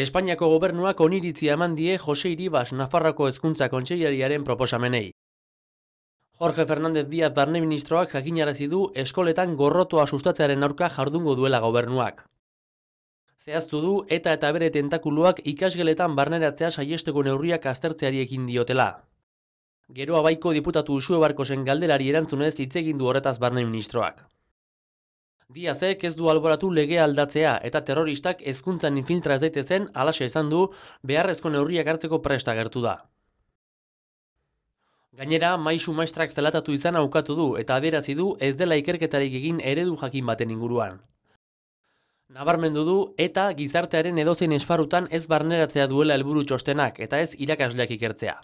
Espainiako gobernuak oniritzia eman die Jose Iribas Nafarroko Hezkuntza Kontseilariaren proposamenei. Jorge Fernández Díaz Barne ministroak jakinarazi du eskoletan gorrotoa sustatzearen aurka jardungo duela gobernuak. Zehaztu du eta eta bere tentakuluak ikasgeletan barneratzea saiesteko neurriak aztertzeari ekin diotela. Gero abaiko diputatu usue barkosen galderari erantzunez itzegindu egin du horretaz barne ministroak. Diazek ez du alboratu lege aldatzea eta terroristak hezkuntzan infiltra ez daitezen alaxe izan du beharrezko neurriak hartzeko presta gertu da. Gainera, maisu maistrak zelatatu izan aukatu du eta aderazi du ez dela ikerketarik egin eredu jakin baten inguruan. Nabarmendu du eta gizartearen edozein esfarutan ez barneratzea duela helburu txostenak eta ez irakasleak ikertzea.